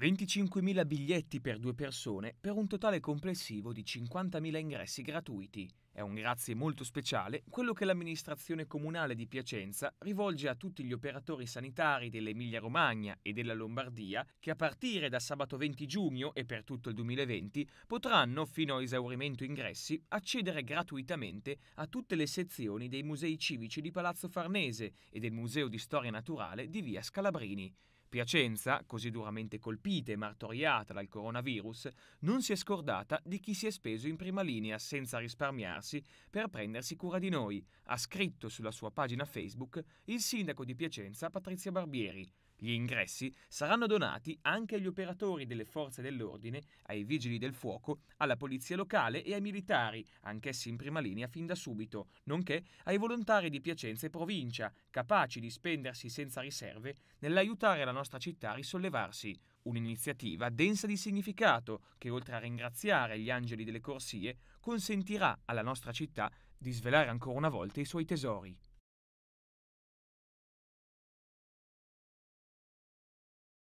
25.000 biglietti per due persone per un totale complessivo di 50.000 ingressi gratuiti. È un grazie molto speciale quello che l'amministrazione comunale di Piacenza rivolge a tutti gli operatori sanitari dell'Emilia-Romagna e della Lombardia che a partire da sabato 20 giugno e per tutto il 2020 potranno, fino a esaurimento ingressi, accedere gratuitamente a tutte le sezioni dei musei civici di Palazzo Farnese e del Museo di Storia Naturale di Via Scalabrini. Piacenza, così duramente colpita e martoriata dal coronavirus, non si è scordata di chi si è speso in prima linea senza risparmiarsi per prendersi cura di noi, ha scritto sulla sua pagina Facebook il sindaco di Piacenza Patrizia Barbieri, gli ingressi saranno donati anche agli operatori delle forze dell'ordine, ai vigili del fuoco, alla polizia locale e ai militari, anch'essi in prima linea fin da subito, nonché ai volontari di Piacenza e provincia, capaci di spendersi senza riserve nell'aiutare la nostra città a risollevarsi. Un'iniziativa densa di significato che, oltre a ringraziare gli angeli delle corsie, consentirà alla nostra città di svelare ancora una volta i suoi tesori.